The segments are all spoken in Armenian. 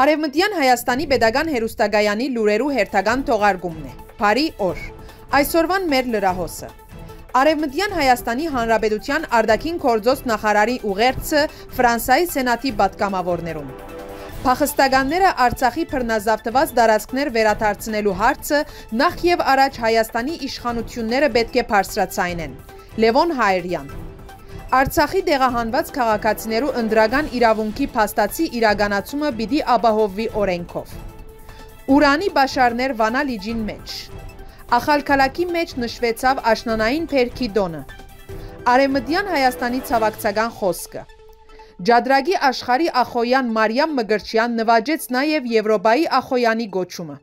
Արևմտյան Հայաստանի Պետական Հերուստագայանի լուրերու հերթական թողարկումն է։ Բարի օր։ Այսօրվան մեր լրահոսը։ Արևմտյան Հայաստանի Հանրապետության արդակին կորձոս նախարարի ուղերձը Ֆրանսայի Սենատի պատգամավորներում։ Փախստականները Արցախի բռնազավթված տարածքներ վերադարձնելու հարցը նախ եւ առաջ Հայաստանի իշխանությունները պետք է բարձրացնեն։ Լևոն Հայերյան Արցախի դեղահանված քաղաքացիներու ընդրագան իրավունքի փաստացի իրականացումը պիտի ապահովվի օրենքով։ Ուրանի բաշարներ Վանա լիջին մեջ։ Ախալքալակի մեջ նշվեցավ աշնանային Փերքի դոնը։ Արեմդյան Հայաստանի ցավակցական խոսքը։ Ջադրագի աշխարի Ախոյան Մարիամ Մգրչյան նվաճեց նաև Եվրոպայի Ախոյանի գոչումը։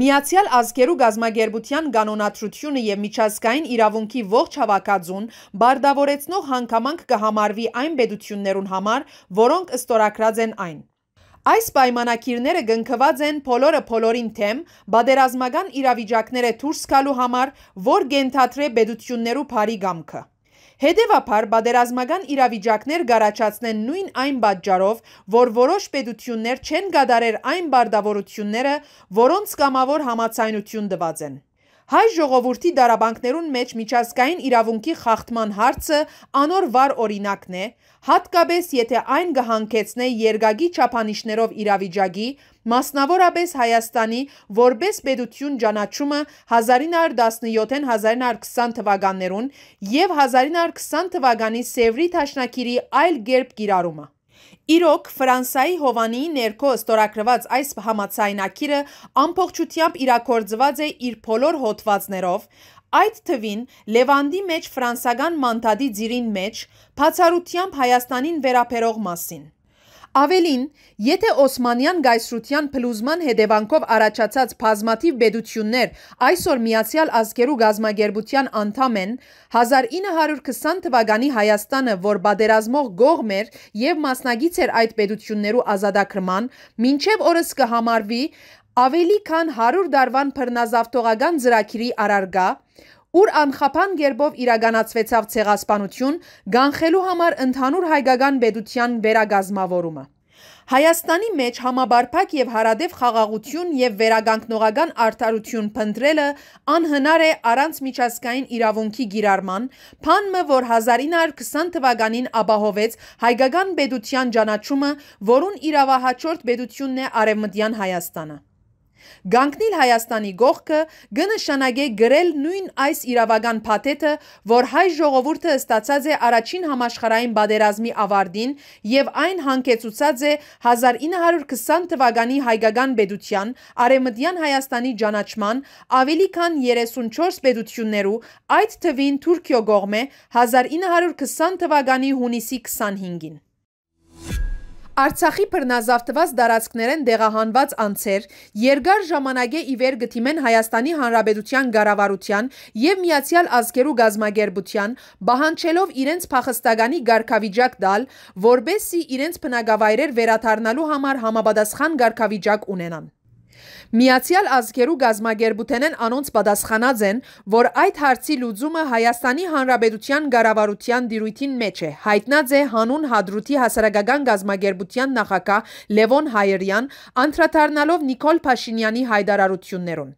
Միացյալ ազգերու գազմագերբության գանոնատրությունը և միջազգային իրավունքի ողջ հավակածուն բարդավորեցնող հանգամանք կհամարվի այն բեդություններուն համար, որոնք ստորակրած են այն։ Այս պայմանակիրները գնքված են պոլորը պոլորին թեմ, բադերազմագան իրավիճակները թուրս կալու համար, որ գենթատրե բեդություններու պարի գամքը։ Հետևաբար բادرազմական իրավիճակներ գարաչացնեն նույն այն պատճառով, որ որոշ պետություններ չեն գադարեր այն բարդավորությունները, որոնց կամավոր համացայնություն տված են։ Հայ ժողովրդի դարաբանքներուն մեջ միջազգային իրավունքի խախտման հարցը անոր վար օրինակն է, հատկապես եթե այն գհանքեցնե երգագի չապանիշներով իրավիճագի, մասնավորապես Հայաստանի որպես պետություն ճանաչումը 1917-1920 թվականներուն և 1920 թվականի Սևրի թաշնակիրի այլ գերբ կիրարումը։ Իրոք Ֆրանսայի Հովանի ներքո ստորագրված այս համացայնակիրը ամբողջությամբ իրակորձված է իր բոլոր հոդվածներով, այդ թվին Լևանդի մեջ ֆրանսական մանդատի ծիրին մեջ բացառությամբ Հայաստանին վերաբերող մասին։ Ավելին, եթե Օսմանյան գայսրության փլուզման հետևանքով առաջացած բազմաթիվ բեդություններ այսօր Միացյալ Ազգերու Գազմագերբության անդամ են, 1920 թվականի Հայաստանը, որ բادرազմող գողմ էր եւ մասնագիծ էր այդ բեդություններու ազատագրման, մինչեւ օրս կհամարվի ավելի քան 100 դարվան բռնազավթողական ծրագիրի առարգա, ուր անխափան գերբով իրականացվեցավ ցեղասպանություն գանխելու համար ընդհանուր հայկական պետության վերագազմավորումը։ Հայաստանի մեջ համաբարփակ եւ հարադեվ խաղաղություն եւ վերագանքնողական արդարություն փնտրելը անհնար է առանց միջազգային իրավունքի գիրառման, փանը, որ 1920 թվականին ապահովեց հայկական պետության ճանաչումը, որուն իրավահաճորդ պետությունն է Արևմտյան Հայաստանը։ Գանքնիլ Հայաստանի գողքը գնշանագե գրել նույն այս իրավական փաթեթը, որ հայ ժողովուրդը ստացած է առաջին համաշխարհային բادرազմի ավարտին եւ այն հանգեցուցած է 1920 թվականի հայկական պետության արեմդյան Հայաստանի ճանաչման ավելի քան 34 պետություններու այդ թվին Թուրքիո գողմե 1920 թվականի հունիսի 25-ին Արցախի բռնազավթված դարածքներեն դեղահանված անձեր երկար ժամանակե ի վեր գտիմեն Հայաստանի Հանրապետության ղարավարության եւ Միացյալ Ազգերու Գազմագերբության բահանջելով իրենց փախստականի ղարքավիճակ դալ, որբեսի իրենց բնակավայրեր վերաթարնալու համար համապատասխան ղարքավիճակ ունենան։ Միացյալ ազգերու գազմագերբութենեն անոնց պատասխանած են, որ այդ հարցի լուծումը Հայաստանի Հանրապետության գարավարության դիրույթին մեջ է։ Հայտնած է հանուն հադրութի հասարակական գազմագերբության նախակա լևոն Հայերյան, անդրադառնալով Նիկոլ Փաշինյանի հայդարարություններուն։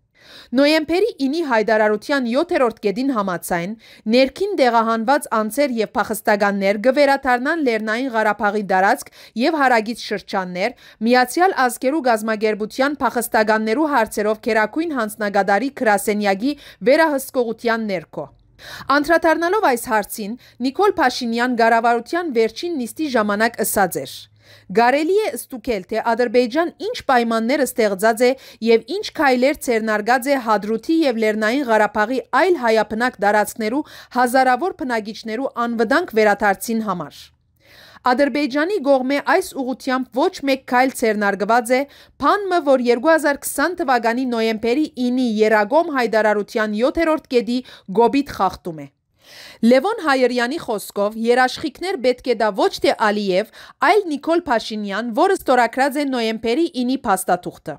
Նոյեմբերի 9-ի հայտարարության 7-րդ կետին համաձայն ներքին դեղահանված անձեր եւ փախստականներ գվերաթարնան Լեռնային Ղարաբաղի տարածք եւ հարագից շրջաններ Միացյալ Ազգերու Գազմագերբության փախստականներու հարցերով քերակույն հանձնագետարի Կրասենյագի վերահսկողության ներքո Անդրադառնալով այս հարցին Նիկոլ Փաշինյան ղարավարության վերջին նիստի ժամանակ ըսած էր Գարելի է ստուգել, թե Ադրբեջան ինչ պայմաններ ստեղծած է եւ ինչ քայլեր ցերնարգած է Հադրութի եւ Լեռնային Ղարաբաղի այլ հայապնակ դարածքներու հազարավոր բնակիչներու անվտանգ վերադարձին համար։ Ադրբեջանի գողմե այս ուղությամբ ոչ մեկ քայլ ցերնարգված է, փանը, որ 2020 թվականի նոյեմբերի 9-ի Երագոմ հայդարարության 7-րդ կետի գոբիտ խախտում է։ Լևոն Հայերյանի խոսքով երաշխիքներ պետք է դա ոչ թե Ալիև, այլ Նիկոլ Փաշինյան, որը ստորագրած է նոյեմբերի 9-ի փաստաթուղթը։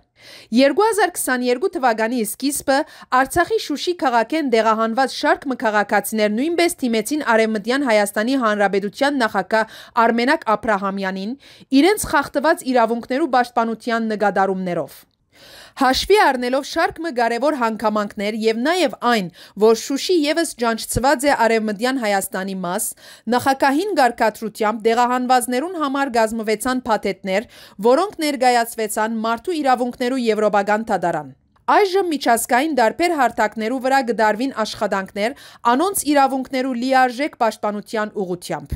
2022 թվականի սկիզբը Արցախի Շուշի քաղաքեն դեղահանված շարք մկաղակացիներ նույնպես դիմեցին Արևմտյան Հայաստանի Հանրապետության նախագահ Արմենակ Աբրահամյանին իրենց խախտված իրավունքներու պաշտպանության նկատառումներով։ Հաշվի առնելով շարք մը կարևոր հանգամանքներ եւ նաեւ այն, որ Շուշի եւս ջանչցված է արևմտյան Հայաստանի մաս, նախակահին գարկատրությամբ դեղահանվածներուն համար գազմվեցան փաթեթներ, որոնք ներկայացվեցան մարդու իրավունքներու եվրոպական թադարան։ Այժմ միջազգային դարբեր հարթակներու վրա գդարվին աշխատանքներ անոնց իրավունքներու լիարժեք պաշտպանության ուղությամբ։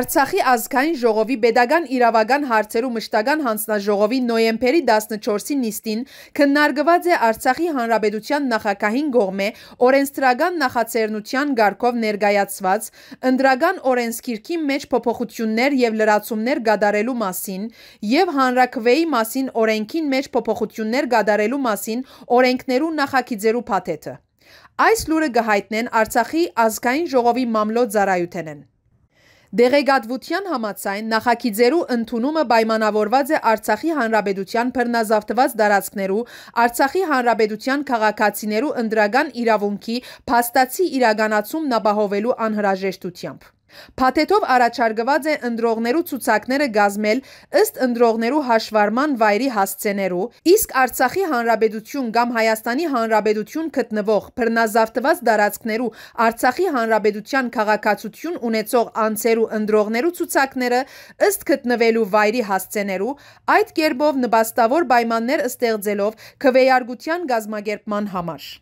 Արցախի ազգային ժողովի Պետական իրավական հարցերու մշտական հանձնաժողովի նոյեմբերի 14-ի նիստին քննարկված է Արցախի Հանրապետության նախագահին գողմե օրենսդրական նախաձեռնության ղարքով ներկայացված ընդրական օրենսգիրքի մեջ փոփոխություններ եւ լրացումներ կատարելու մասին եւ հանրակրվեի մասին օրենքին մեջ փոփոխություններ կատարելու մասին օրենքներու նախագիծերու փաթեթը։ Այս լուրը գահայտնեն Արցախի ազգային ժողովի մամլո ծառայութենեն։ Դեղեգատվության համացայն նախագիծերու ընդունումը պայմանավորված է Արցախի Հանրապետության բռնազավթված տարածքներու, Արցախի Հանրապետության քաղաքացիներու ընդրական իրավունքի փաստացի իրականացումն ապահովելու անհրաժեշտությամբ։ Փաթեթով առաջարկված է ընդրողներու ցուցակները գազմել ըստ ընդրողներու հաշվառման վայրի հասցեներու, իսկ Արցախի Հանրապետություն կամ Հայաստանի Հանրապետություն գտնվող բռնազավթված տարածքներու Արցախի Հանրապետության քաղաքացիություն ունեցող անձերու ընդրողներու ցուցակները ըստ գտնվելու վայրի հասցեներու, այդ կերպով նպաստավոր պայմաններ ստեղծելով քվեարկության գազմագերպման համար։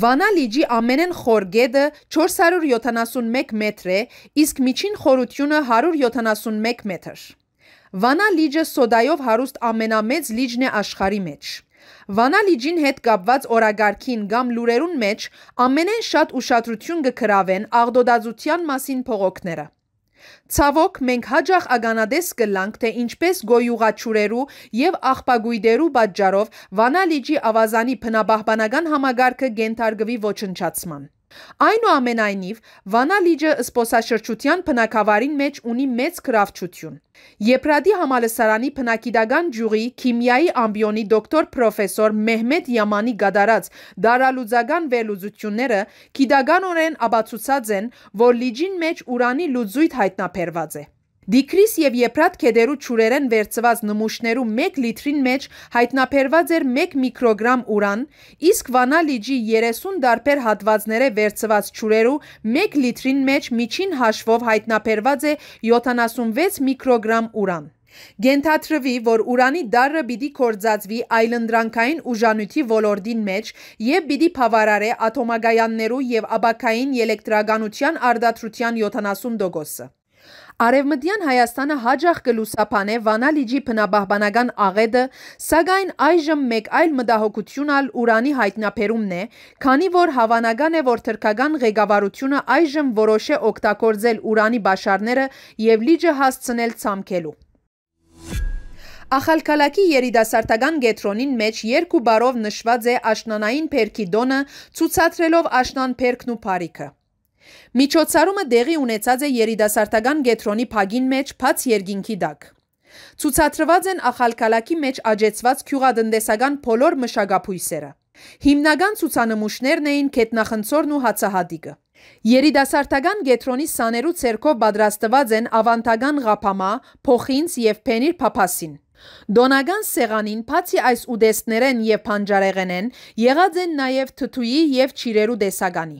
Վանա լիճի ամենեն խոր գետը 471 մետր է, իսկ միջին խորությունը 171 մետր։ Վանա լիճը սոդայով հարուստ ամենամեծ լիճն է աշխարի մեջ։ Վանա լիճին հետ կապված օրագարքին կամ լուրերուն մեջ ամենեն շատ ուշադրություն կգրավեն աղդոդազության մասին փողոքները։ Ցավոք, մենք հաճախ ագանադես կլանք, թե ինչպես գոյուղաչուրերու և աղբագույրդերու պատճառով Վանա լիճի ավազանի բնաբահբանական համակարգը գենթարկվի ոչնչացման։ Այնուամենայնիվ, Վանա լիճը զբոսաշրջության բնագավառին մեջ ունի մեծ գրավչություն։ Եփրատի համալսարանի բնագիտական ճյուղի քիմիայի ամբիոնի դոկտոր պրոֆեսոր Մեհմեդ Յամանի գդարած դարալուծական վերլուծությունները գիտականորեն ապացուցած են, որ լիճին մեջ ուրանի լուծույթ հայտնաբերված է։ Դիքրիս եւ Եփրատ քեդերու ճուրերեն վերծված նմուշներու 1 լիտրին մեջ հայտնաբերված էր 1 միկրոգրամ ուրան, իսկ վանալիջի 30 դարբեր հատվածները վերծված ճուրերու 1 լիտրին մեջ միջին հաշվով հայտնաբերված է 76 միկրոգրամ ուրան։ Գենթատրվի, որ ուրանի դարը պիտի կործածվի այլընտրանքային ուժանույթի ոլորտին մեջ եւ պիտի փավարարե ատոմագայաններու եւ աբակային էլեկտրականության արդատրության 70%-ը։ Արևմտյան Հայաստանը հաջախ կլուսապանե վանալիջի պնաբահբանական աղետը, սագայն այժմ մեկ այլ մդահոգություն ալ ուրանի հայտնապերումն է, քանի որ հավանական է, որ թրկական ղեկավարությունը այժմ որոշ է օգտագործել ուրանի բաշարները և լիջը հասցնել ծամքելու։ Ախալքալակի երիտասարդական գետրոնին մեջ երկու բարով նշված է աշնանային պերքի դոնը, ծուցատրելով աշնան պերքն ու պարիքը։ Միջոցառումը դեղի ունեցած է երիտասարդական գետրոնի փագին մեջ բաց երկինքի դակ։ Ցուցադրված են ախալքալակի մեջ աջեցված քյուղատնտեսական բոլոր մշակապույսերը։ Հիմնական ցուցանմուշներն էին քետնախնձորն ու հացահատիկը։ Երիտասարդական գետրոնի սաներու ցերկով պատրաստված են ավանդական ղափամա, փոխինց եւ փենիր փափասին։ Դոնական սեղանին բացի այս ուտեստներեն եւ փանջարեղենեն եղած են նաեւ թթուի եւ ճիրերու դեսագանի։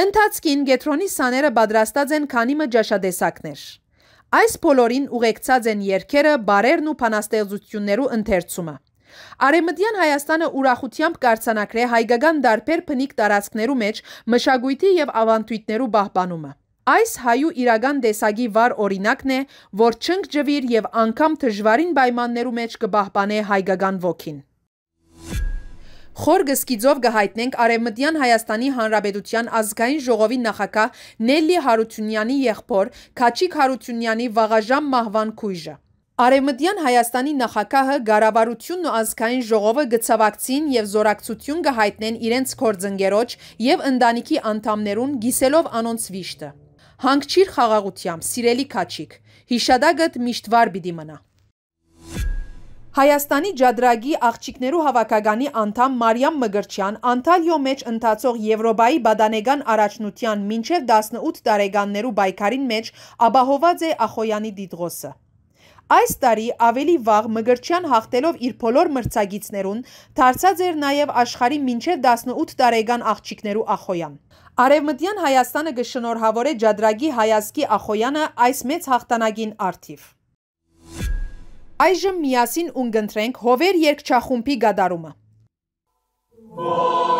Ընթացքին գետրոնի սաները բադրաստած են քանի մը ճաշադեսակներ։ Այս բոլորին ուղեկցած են երկերը, բարերն ու փանաստեղծություններու ընթերցումը։ Արեմտյան Հայաստանը ուրախությամբ կարծանակրե հայկական դարբեր փնիկ տարածքներու մեջ մշակույթի եւ ավանդույթներու բահբանումը։ Այս հայու իրական դեսագի վար օրինակն է, որ չընկճվիր եւ անգամ դժվարին պայմաններու մեջ կբահբանե հայկական ոգին։ Խոր գսկիձով գհայտնենք Արևմտյան Հայաստանի Հանրապետության ազգային ժողովի նախակահ Նելլի Հարությունյանի եղբոր Քաչիկ Հարությունյանի վաղաժամ մահվան քույրը։ Արևմտյան Հայաստանի նախակահը գարավարությունն ու ազգային ժողովը գծավակցին եւ զորակցություն կհայտնեն իրենց կորձընկերոջ եւ ընտանիքի անդամներուն գիսելով անոնց վիշտը։ Հանգչիր խաղաղությամբ, սիրելի քաչիկ, հիշադակդ միշտ վար պիտի մնա։ Հայաստանի ջադրագի աղջիկներու հավաքականի անդամ Մարիամ Մգրչյան Անտալիո մեջ ընթացող Եվրոպայի բադանեգան առաջնության մինչև 18 տարեգաններու բայկարին մեջ աբահոված է Ախոյանի դիտղոսը։ Այս տարի ավելի վաղ Մգրչյան հաղթելով իր բոլոր մրցագիցներուն դարձած էր նաև աշխարի մինչև 18 տարեկան աղջիկներու Ախոյան։ Արևմտյան Հայաստանը գշնորհավոր է Ջադրագի Հայասկի Ախոյանը այս մեծ հաղթանակին արդիվ։ Այժմ միասին ունգընտրենք հովեր երկչախումբի գադարումը։ Ո